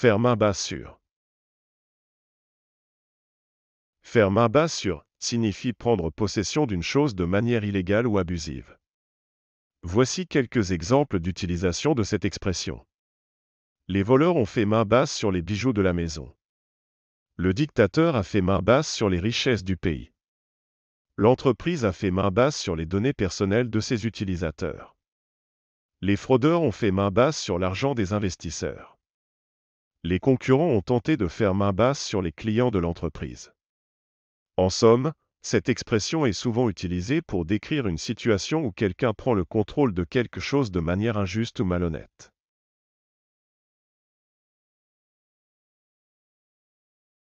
Faire main basse sur signifie prendre possession d'une chose de manière illégale ou abusive. Voici quelques exemples d'utilisation de cette expression. Les voleurs ont fait main basse sur les bijoux de la maison. Le dictateur a fait main basse sur les richesses du pays. L'entreprise a fait main basse sur les données personnelles de ses utilisateurs. Les fraudeurs ont fait main basse sur l'argent des investisseurs les concurrents ont tenté de faire main basse sur les clients de l'entreprise. En somme, cette expression est souvent utilisée pour décrire une situation où quelqu'un prend le contrôle de quelque chose de manière injuste ou malhonnête.